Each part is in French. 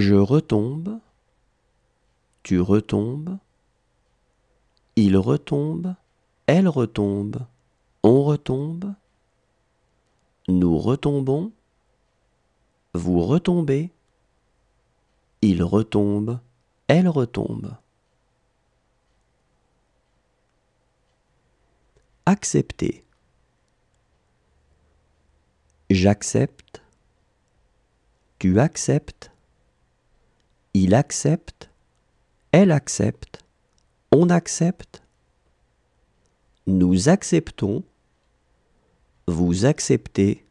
Je retombe, tu retombes, il retombe, elle retombe, on retombe, nous retombons, vous retombez, il retombe, elle retombe. Accepter. J'accepte. Tu acceptes il accepte, elle accepte, on accepte, nous acceptons, vous acceptez,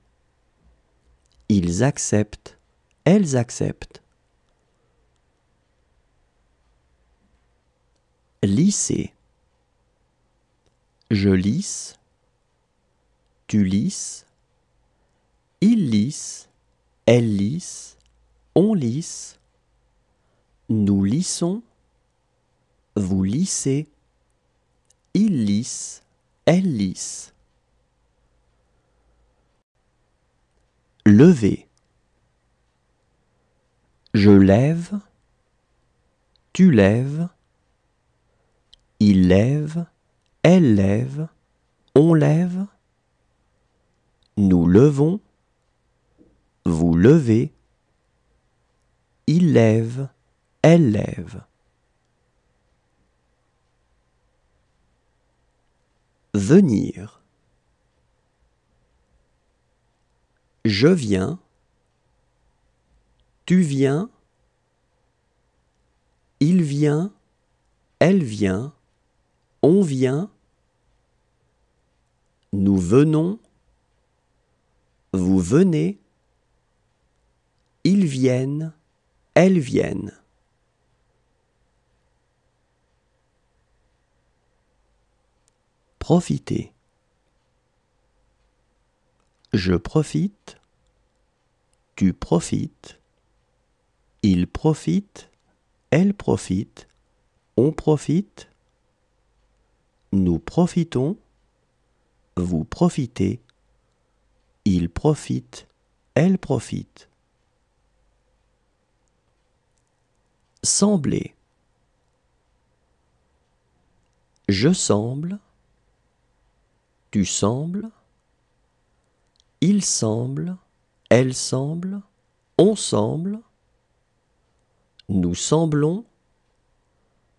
ils acceptent, elles acceptent. Lisser. Je lisse, tu lisses, ils lissent, elles lissent, on lisse, nous lissons, vous lissez, il lisse, elle lisse. Levez. Je lève, tu lèves, il lève, elle lève, on lève, nous levons, vous levez, il lève, lève. Venir. Je viens. Tu viens. Il vient. Elle vient. On vient. Nous venons. Vous venez. Ils viennent. Elles viennent. Profiter. Je profite. Tu profites. Il profite. Elle profite. On profite. Nous profitons. Vous profitez. Il profite. Elle profite. Sembler. Je semble tu sembles, il semble, elle semble, on semble, nous semblons,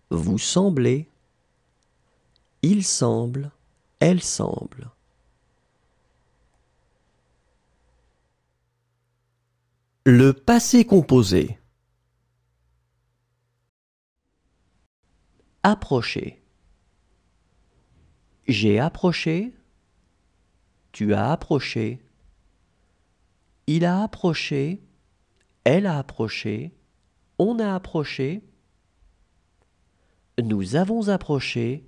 vous semblez, il semble, elle semble. Le passé composé. Approcher. J'ai approché, tu as approché, il a approché, elle a approché, on a approché, nous avons approché,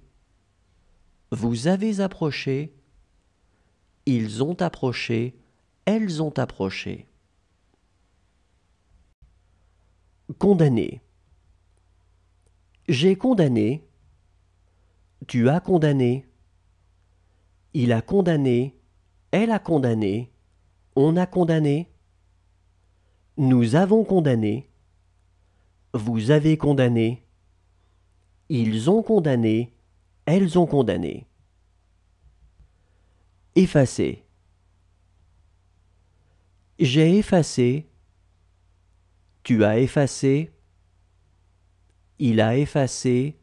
vous avez approché, ils ont approché, elles ont approché. Condamné. J'ai condamné, tu as condamné, il a condamné, elle a condamné, on a condamné, nous avons condamné, vous avez condamné, ils ont condamné, elles ont condamné. Effacer. J'ai effacé, tu as effacé, il a effacé,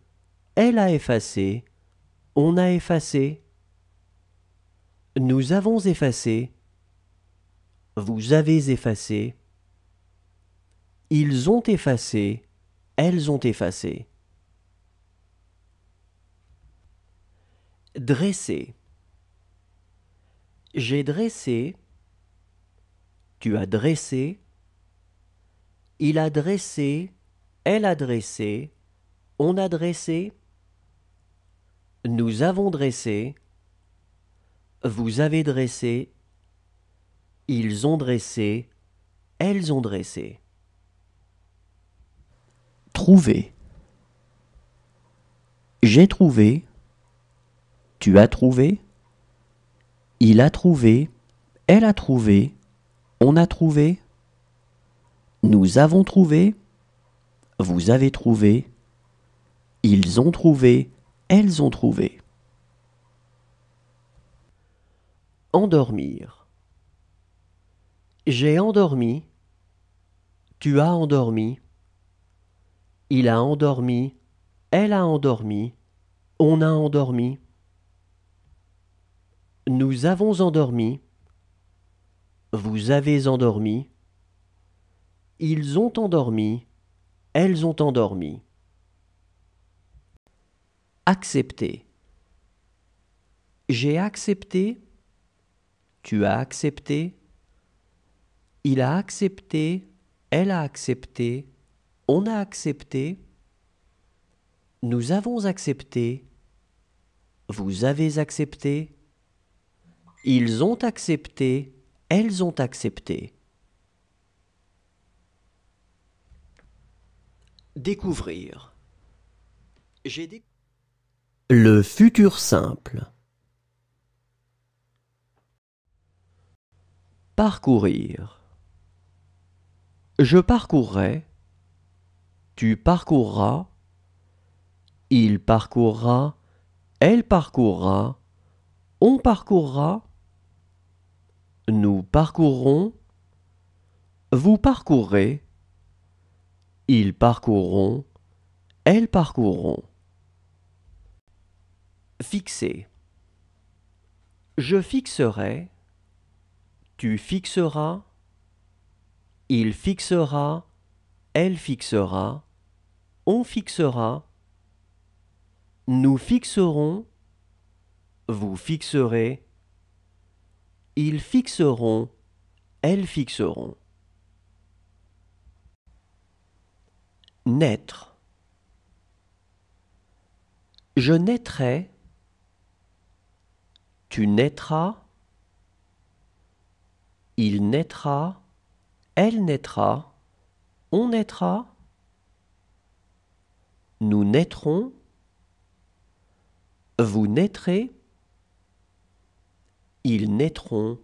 elle a effacé, on a effacé. Nous avons effacé. Vous avez effacé. Ils ont effacé. Elles ont effacé. Dresser. J'ai dressé. Tu as dressé. Il a dressé. Elle a dressé. On a dressé. Nous avons dressé. Vous avez dressé, ils ont dressé, elles ont dressé. Trouver. J'ai trouvé, tu as trouvé, il a trouvé, elle a trouvé, on a trouvé, nous avons trouvé, vous avez trouvé, ils ont trouvé, elles ont trouvé. Endormir. J'ai endormi. Tu as endormi. Il a endormi. Elle a endormi. On a endormi. Nous avons endormi. Vous avez endormi. Ils ont endormi. Elles ont endormi. Accepter. J'ai accepté tu as accepté. Il a accepté. Elle a accepté. On a accepté. Nous avons accepté. Vous avez accepté. Ils ont accepté. Elles ont accepté. Découvrir. J'ai Le futur simple. Parcourir. Je parcourrai. Tu parcourras. Il parcourra. Elle parcourra. On parcourra. Nous parcourrons. Vous parcourrez. Ils parcourront. Elles parcourront. Fixer. Je fixerai. Tu fixeras, il fixera, elle fixera, on fixera, nous fixerons, vous fixerez, ils fixeront, elles fixeront. Naître. Je naîtrai, tu naîtras, il naîtra, elle naîtra, on naîtra, nous naîtrons, vous naîtrez, ils naîtront,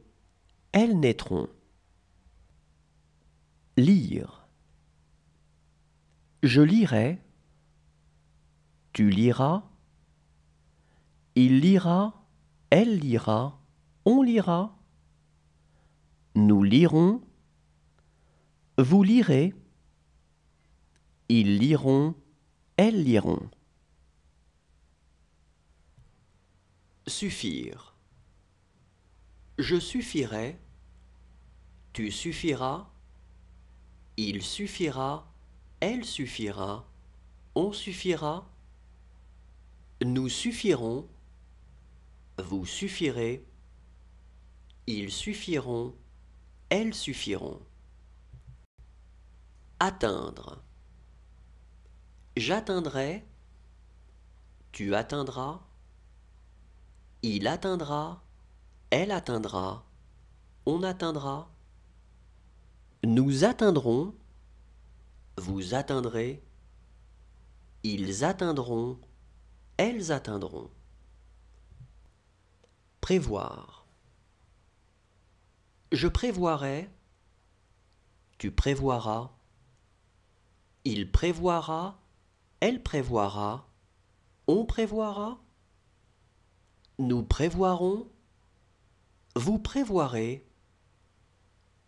elles naîtront. Lire. Je lirai, tu liras, il lira, elle lira, on lira. Nous lirons. Vous lirez. Ils liront. Elles liront. Suffire. Je suffirai. Tu suffiras. Il suffira. Elle suffira. On suffira. Nous suffirons. Vous suffirez. Ils suffiront elles suffiront. Atteindre. J'atteindrai. Tu atteindras. Il atteindra. Elle atteindra. On atteindra. Nous atteindrons. Vous atteindrez. Ils atteindront. Elles atteindront. Prévoir. Je prévoirai, tu prévoiras, il prévoira, elle prévoira, on prévoira, nous prévoirons, vous prévoirez,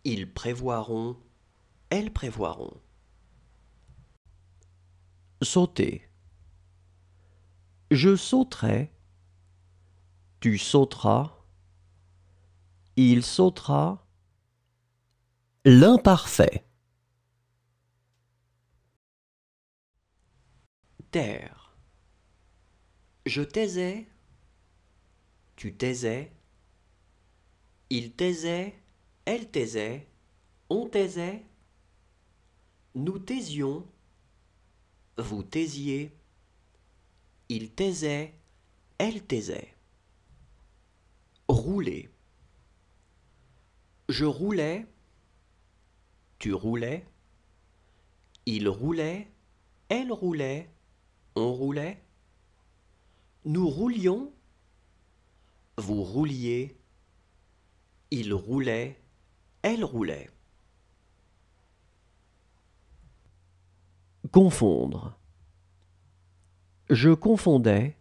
ils prévoiront, elles prévoiront. Sauter. Je sauterai, tu sauteras, il sautera l'imparfait. Terre. Je taisais, tu taisais, il taisait, elle taisait, on taisait, nous taisions, vous taisiez, il taisait, elle taisait. Rouler. Je roulais. Tu roulais. Il roulait. Elle roulait. On roulait. Nous roulions. Vous rouliez. Il roulait. Elle roulait. Confondre. Je confondais.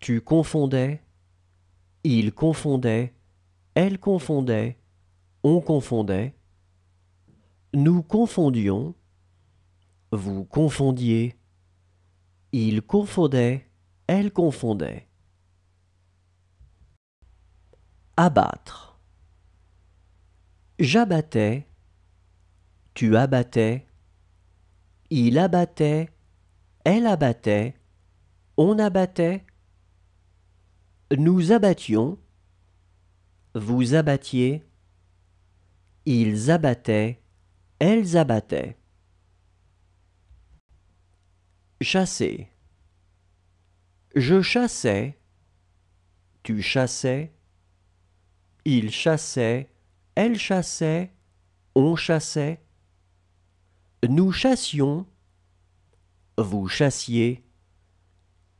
Tu confondais. Il confondait. Elle confondait on confondait, nous confondions, vous confondiez, il confondait, elle confondait. Abattre. J'abattais, tu abattais, il abattait, elle abattait, on abattait, nous abattions, vous abattiez, ils abattaient, elles abattaient. Chasser. Je chassais, tu chassais, Ils chassaient. Elles chassaient. on chassait. Nous chassions, vous chassiez,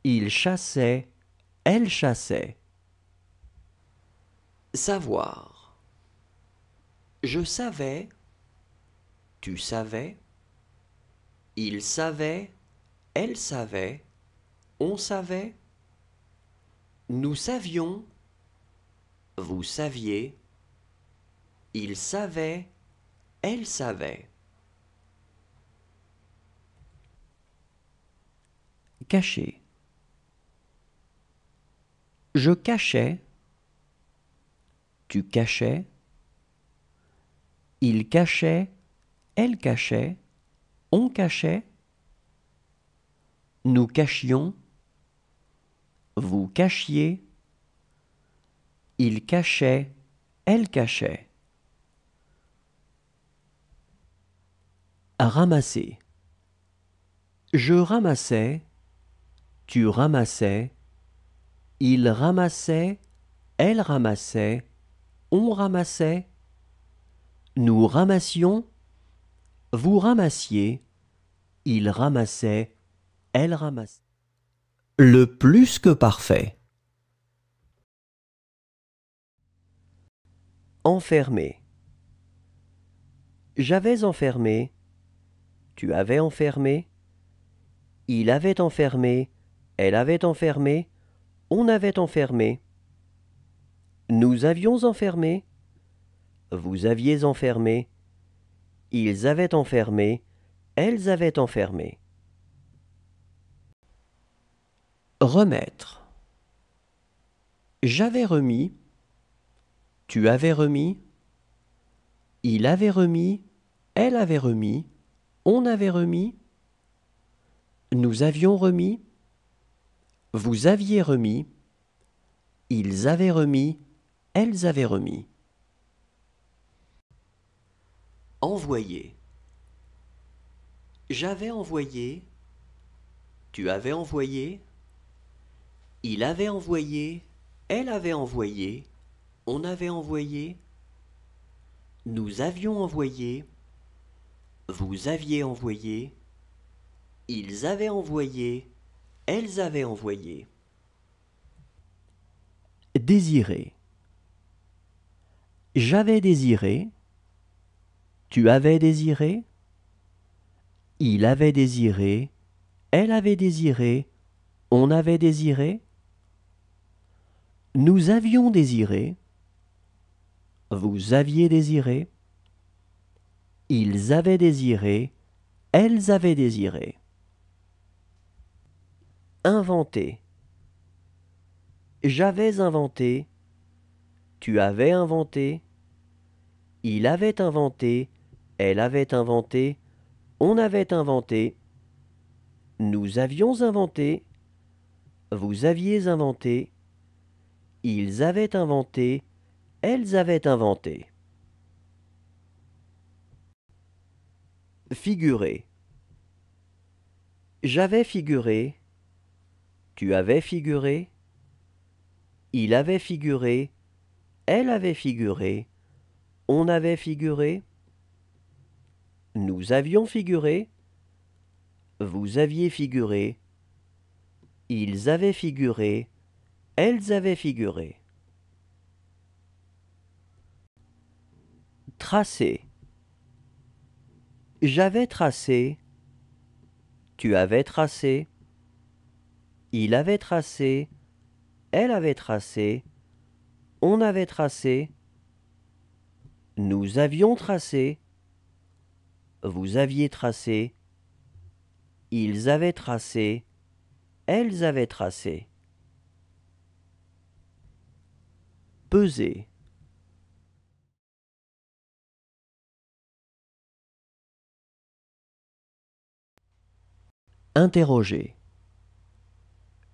Ils chassaient. Elles chassaient. Savoir. Je savais, tu savais, il savait, elle savait, on savait, nous savions, vous saviez, il savait, elle savait. Cacher. Je cachais, tu cachais, il cachait, elle cachait, on cachait, nous cachions, vous cachiez, il cachait, elle cachait. Ramasser. Je ramassais, tu ramassais, il ramassait, elle ramassait, on ramassait, nous ramassions, vous ramassiez, il ramassait, elle ramassait. Le plus que parfait. Enfermé. J'avais enfermé, tu avais enfermé, il avait enfermé, elle avait enfermé, on avait enfermé. Nous avions enfermé, vous aviez enfermé, ils avaient enfermé, elles avaient enfermé. Remettre. J'avais remis, tu avais remis, il avait remis, elle avait remis, on avait remis, nous avions remis, vous aviez remis, ils avaient remis, elles avaient remis. Envoyé. J'avais envoyé. Tu avais envoyé. Il avait envoyé. Elle avait envoyé. On avait envoyé. Nous avions envoyé. Vous aviez envoyé. Ils avaient envoyé. Elles avaient envoyé. Désirer. J'avais désiré. Tu avais désiré Il avait désiré Elle avait désiré On avait désiré Nous avions désiré Vous aviez désiré Ils avaient désiré Elles avaient désiré Inventer J'avais inventé Tu avais inventé il avait inventé, elle avait inventé, on avait inventé, nous avions inventé, vous aviez inventé, ils avaient inventé, elles avaient inventé. Figurer. J'avais figuré, tu avais figuré, il avait figuré, elle avait figuré, on avait figuré. Nous avions figuré. Vous aviez figuré. Ils avaient figuré. Elles avaient figuré. Tracé J'avais tracé. Tu avais tracé. Il avait tracé. Elle avait tracé. On avait tracé. Nous avions tracé vous aviez tracé, ils avaient tracé, elles avaient tracé. Peser. Interroger.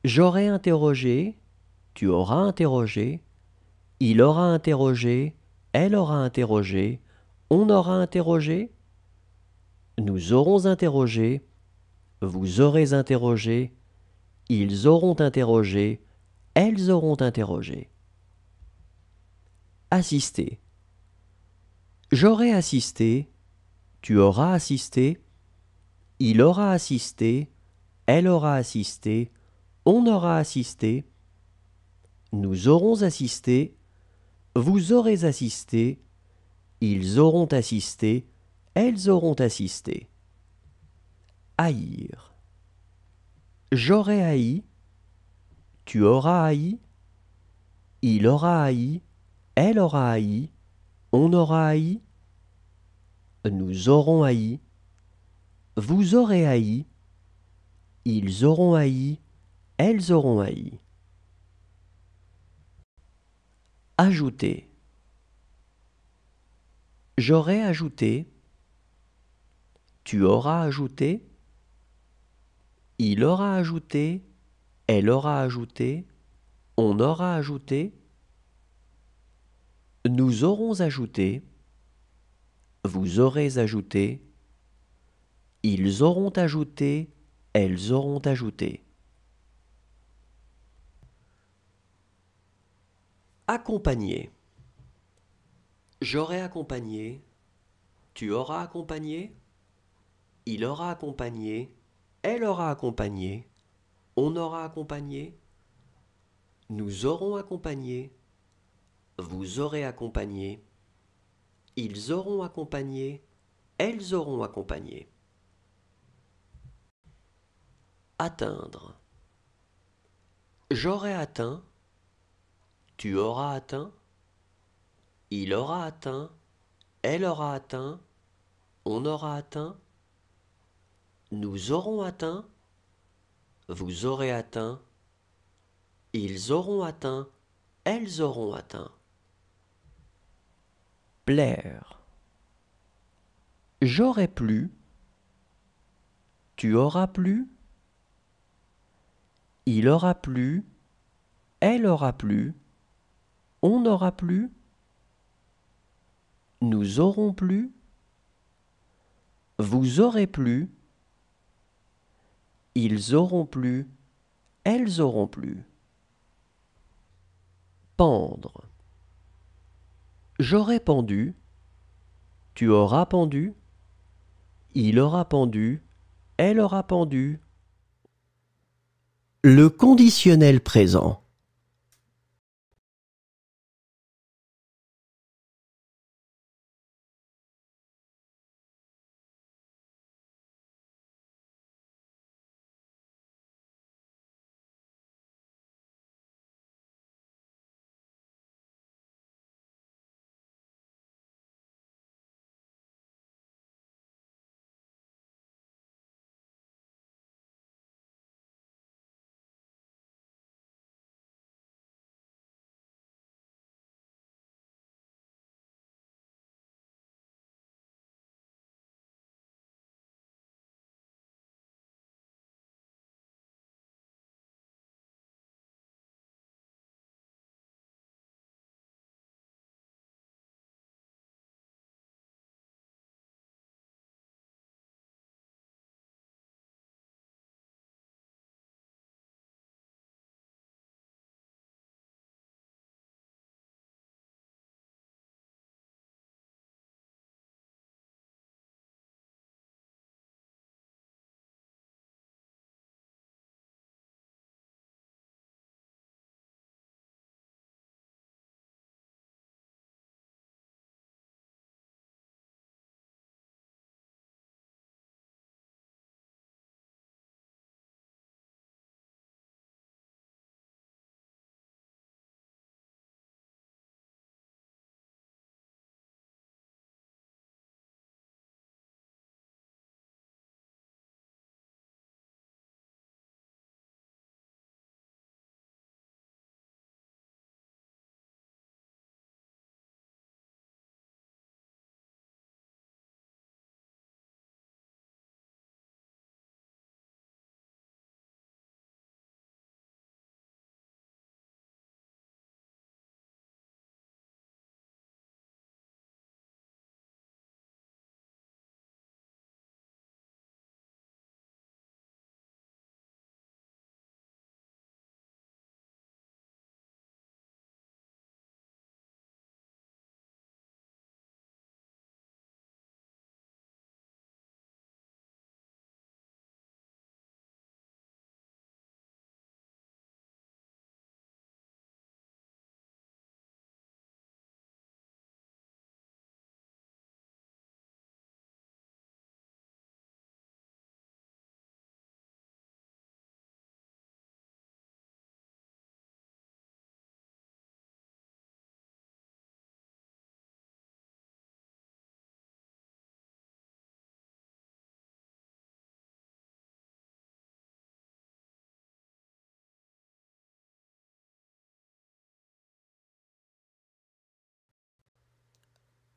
J'aurai interrogé, tu auras interrogé, il aura interrogé, elle aura interrogé, on aura interrogé nous aurons interrogé, vous aurez interrogé, ils auront interrogé, elles auront interrogé. Assister. J'aurai assisté, tu auras assisté, il aura assisté, elle aura assisté, on aura assisté, nous aurons assisté, vous aurez assisté, ils auront assisté, elles auront assisté. Haïr. J'aurai haï, tu auras haï, il aura haï, elle aura haï, on aura haï, nous aurons haï, vous aurez haï, ils auront haï, elles auront haï. Ajouter. J'aurais ajouté tu auras ajouté, il aura ajouté, elle aura ajouté, on aura ajouté, nous aurons ajouté, vous aurez ajouté, ils auront ajouté, elles auront ajouté. Accompagner. J'aurai accompagné, tu auras accompagné, il aura accompagné, elle aura accompagné, on aura accompagné, nous aurons accompagné, vous aurez accompagné, ils auront accompagné, elles auront accompagné. Atteindre. J'aurai atteint, tu auras atteint, il aura atteint, elle aura atteint, on aura atteint, nous aurons atteint. Vous aurez atteint. Ils auront atteint. Elles auront atteint. Plaire. J'aurai plu. Tu auras plu. Il aura plu. Elle aura plu. On aura plu. Nous aurons plu. Vous aurez plu. Ils auront plu, elles auront plu. Pendre. J'aurai pendu, tu auras pendu, il aura pendu, elle aura pendu. Le conditionnel présent.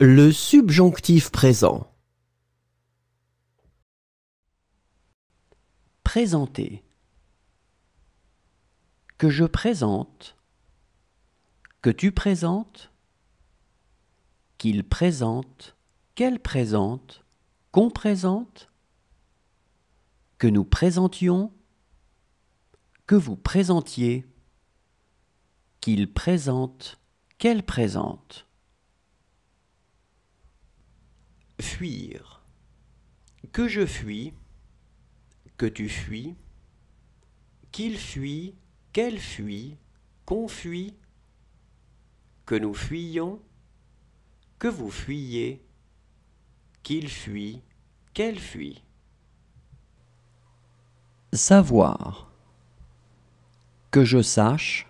Le subjonctif présent. Présenter. Que je présente. Que tu présentes. Qu'il présente. Qu'elle présente. Qu'on présente. Que nous présentions. Que vous présentiez. Qu'il présente. Qu'elle présente. fuir. Que je fuis, que tu fuis, qu'il fuit, qu'elle fuit, qu'on fuit, que nous fuyons, que vous fuyez, qu'il fuit, qu'elle fuit. Savoir. Que je sache,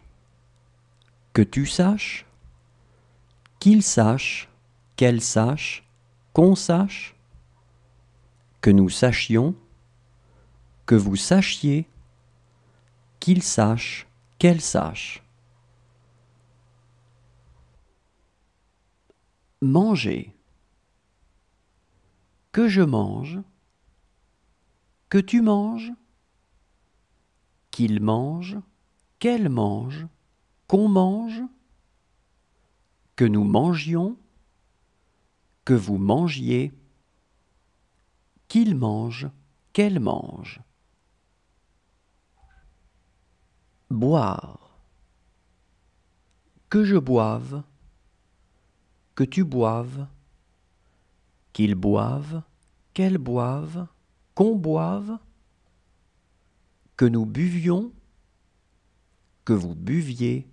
que tu saches, qu'il sache, qu'elle sache, qu'on sache, que nous sachions, que vous sachiez, qu'il sache, qu'elle sache. Manger. Que je mange, que tu manges, qu'il mange, qu'elle mange, qu'on mange, que nous mangions, que vous mangiez, qu'il mange, qu'elle mange. Boire. Que je boive, que tu boives, qu'ils boivent, qu'elles boivent, qu'on boive, que nous buvions, que vous buviez,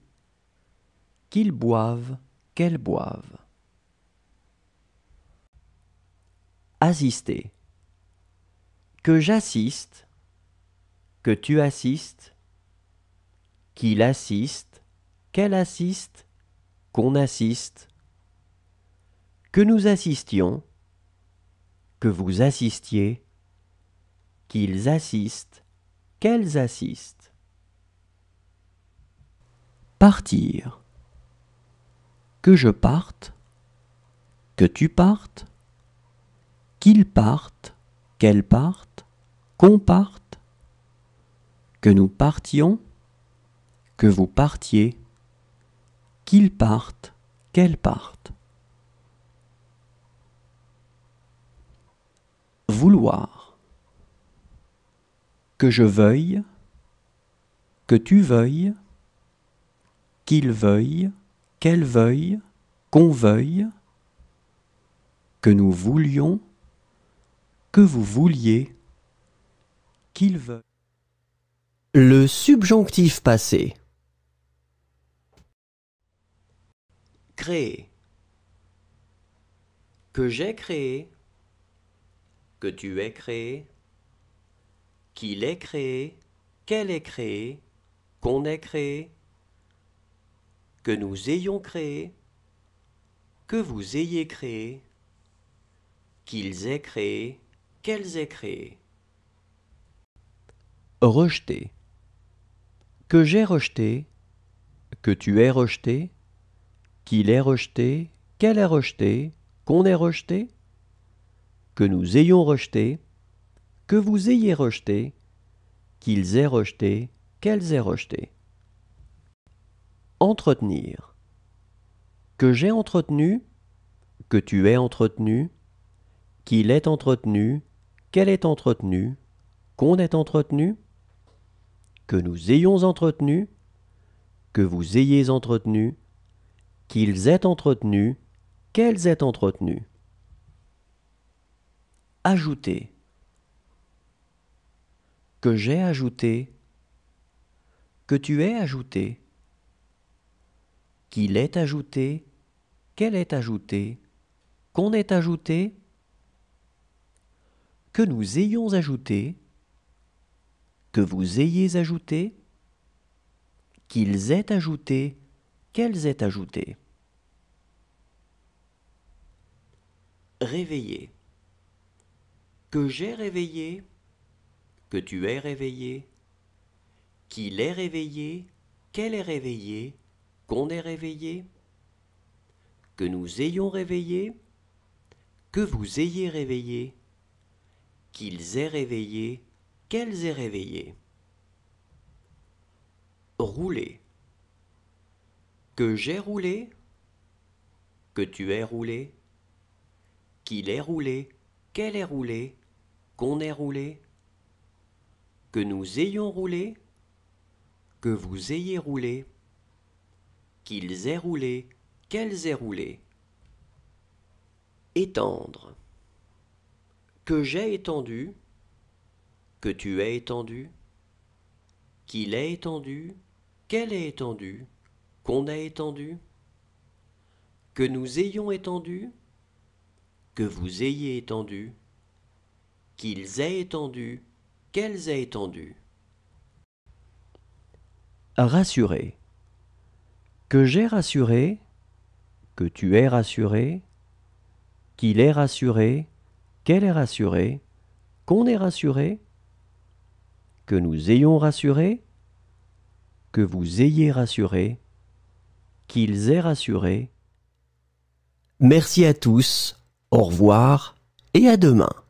qu'ils boivent, qu'elles boivent. assister. Que j'assiste, que tu assistes, qu'il assiste, qu'elle assiste, qu'on assiste. Que nous assistions, que vous assistiez, qu'ils assistent, qu'elles assistent. Partir. Que je parte, que tu partes, qu'ils partent, qu'elles partent, qu'on parte, que nous partions, que vous partiez, qu'ils partent, qu'elles partent. Vouloir. Que je veuille, que tu veuilles, qu'il veuille, qu'elle veuille, qu'on veuille, que nous voulions, que vous vouliez, qu'il veuille. Le subjonctif passé. Créer. Que j'ai créé, que tu aies créé, qu'il ait créé, qu'elle ait créé, qu'on ait créé, que nous ayons créé, que vous ayez créé, qu'ils aient créé, qu'elles aient créé. Rejeter. Que j'ai rejeté, que tu aies rejeté, qu'il ait rejeté, qu'elle ait rejeté, qu'on ait rejeté, que nous ayons rejeté, que vous ayez rejeté, qu'ils aient rejeté, qu'elles aient rejeté. Entretenir. Que j'ai entretenu, que tu aies entretenu, qu'il ait entretenu, qu'elle est entretenue, qu'on est entretenu, que nous ayons entretenu, que vous ayez entretenu, qu'ils aient entretenu, qu'elles aient entretenu. Ajouter. Que j'ai ajouté, que tu aies ajouté, qu'il ait ajouté, qu'elle ait ajouté, qu'on ait ajouté, que nous ayons ajouté, que vous ayez ajouté, qu'ils aient ajouté, qu'elles aient ajouté. Réveiller. Que j'ai réveillé, que tu es réveillé, qu'il est réveillé, qu'elle est réveillée, qu'on est réveillé, que nous ayons réveillé, que vous ayez réveillé, qu'ils aient réveillé, qu'elles aient réveillé. Rouler. Que j'ai roulé, que tu aies roulé, qu'il ait roulé, qu'elle ait roulé, qu'on ait roulé, que nous ayons roulé, que vous ayez roulé, qu'ils aient roulé, qu'elles aient roulé. Étendre que j'ai étendu, que tu as étendu, qu'il a étendu, qu'elle a étendu, qu'on a étendu, que nous ayons étendu, que vous ayez étendu, qu'ils aient étendu, qu'elles aient étendu. Rassurer. Que j'ai rassuré, que tu es rassuré, qu'il est rassuré, qu'elle est rassurée, qu'on est rassuré, que nous ayons rassuré, que vous ayez rassuré, qu'ils aient rassuré. Merci à tous, au revoir et à demain.